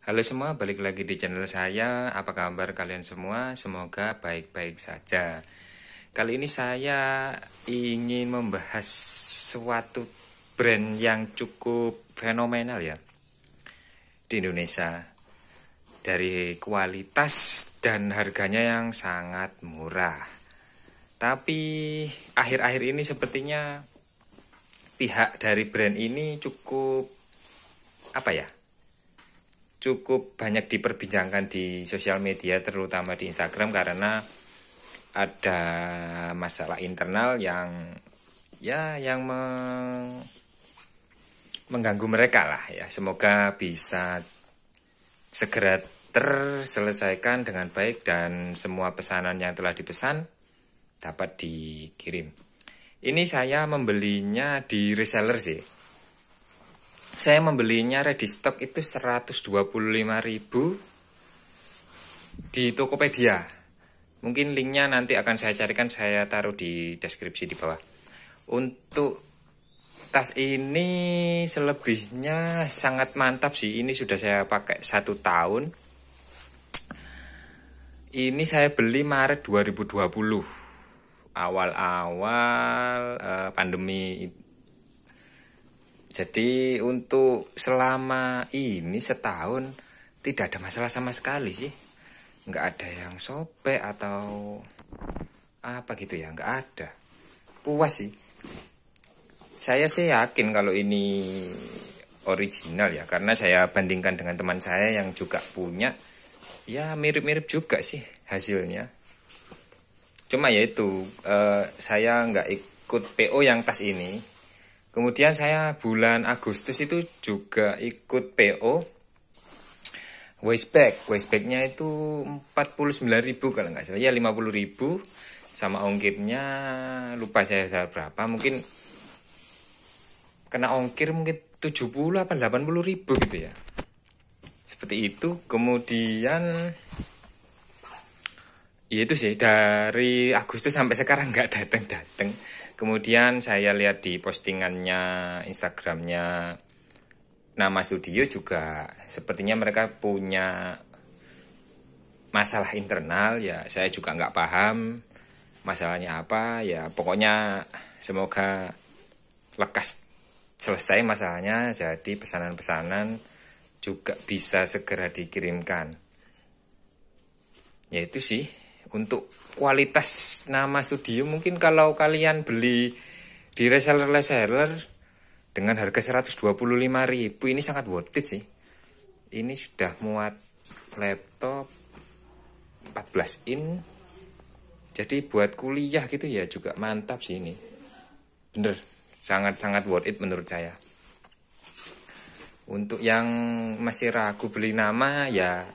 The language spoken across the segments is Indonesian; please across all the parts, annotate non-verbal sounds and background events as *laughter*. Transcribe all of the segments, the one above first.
Halo semua, balik lagi di channel saya. Apa kabar kalian semua? Semoga baik-baik saja. Kali ini saya ingin membahas suatu brand yang cukup fenomenal ya di Indonesia. Dari kualitas dan harganya yang sangat murah. Tapi akhir-akhir ini sepertinya pihak dari brand ini cukup apa ya? cukup banyak diperbincangkan di sosial media terutama di Instagram karena ada masalah internal yang ya yang meng, mengganggu mereka lah ya semoga bisa segera terselesaikan dengan baik dan semua pesanan yang telah dipesan dapat dikirim ini saya membelinya di reseller sih saya membelinya ready stock itu 125.000 di Tokopedia. Mungkin linknya nanti akan saya carikan, saya taruh di deskripsi di bawah. Untuk tas ini selebihnya sangat mantap sih. Ini sudah saya pakai satu tahun. Ini saya beli Maret 2020 awal-awal eh, pandemi jadi untuk selama ini setahun tidak ada masalah sama sekali sih. Nggak ada yang sobek atau apa gitu ya, nggak ada. Puas sih. Saya sih yakin kalau ini original ya, karena saya bandingkan dengan teman saya yang juga punya, ya mirip-mirip juga sih hasilnya. Cuma ya itu, eh, saya nggak ikut PO yang tas ini, Kemudian saya bulan Agustus itu juga ikut PO wasteback. Wastebacknya itu ribu kalau nggak salah. Ya ribu sama ongkirnya lupa saya berapa. Mungkin kena ongkir mungkin 70 apa 80 ribu gitu ya. Seperti itu. Kemudian ya itu sih dari Agustus sampai sekarang nggak datang-datang. Kemudian saya lihat di postingannya Instagramnya nama studio juga sepertinya mereka punya masalah internal ya saya juga nggak paham masalahnya apa ya pokoknya semoga lekas selesai masalahnya jadi pesanan-pesanan juga bisa segera dikirimkan ya itu sih untuk kualitas nama studio mungkin kalau kalian beli di reseller-reseller dengan harga 125.000 ini sangat worth it sih ini sudah muat laptop 14 in jadi buat kuliah gitu ya juga mantap sih ini bener sangat-sangat worth it menurut saya untuk yang masih ragu beli nama ya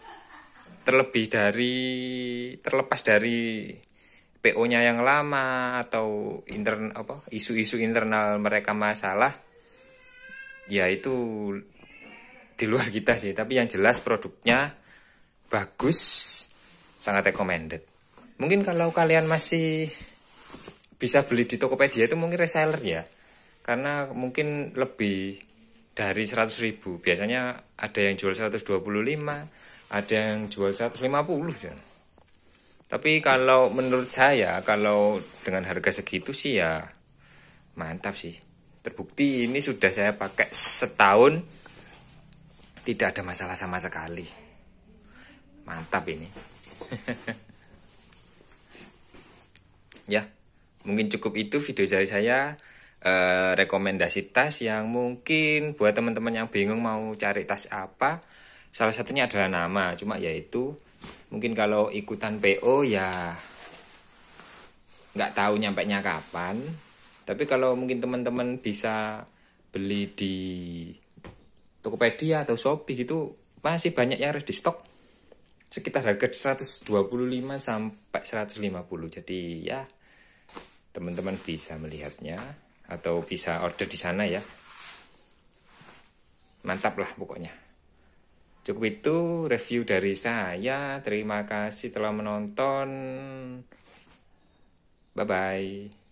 terlebih dari terlepas dari PO-nya yang lama atau intern apa isu-isu internal mereka masalah ya itu di luar kita sih tapi yang jelas produknya bagus sangat recommended mungkin kalau kalian masih bisa beli di Tokopedia itu mungkin reseller ya karena mungkin lebih dari 100.000 biasanya ada yang jual 125 ada yang jual 150 ya. Tapi kalau menurut saya kalau dengan harga segitu sih ya mantap sih. Terbukti ini sudah saya pakai setahun tidak ada masalah sama sekali. Mantap ini. *laughs* ya, mungkin cukup itu video dari saya. e, rekomendasi tas yang mungkin buat teman-teman yang bingung mau cari tas apa salah satunya adalah nama cuma yaitu mungkin kalau ikutan PO ya nggak tahu nyampe nya kapan tapi kalau mungkin teman-teman bisa beli di Tokopedia atau Shopee gitu masih banyak yang harus di stok sekitar harga 125 sampai 150 jadi ya teman-teman bisa melihatnya atau bisa order di sana ya mantap lah pokoknya Cukup itu review dari saya. Terima kasih telah menonton. Bye bye.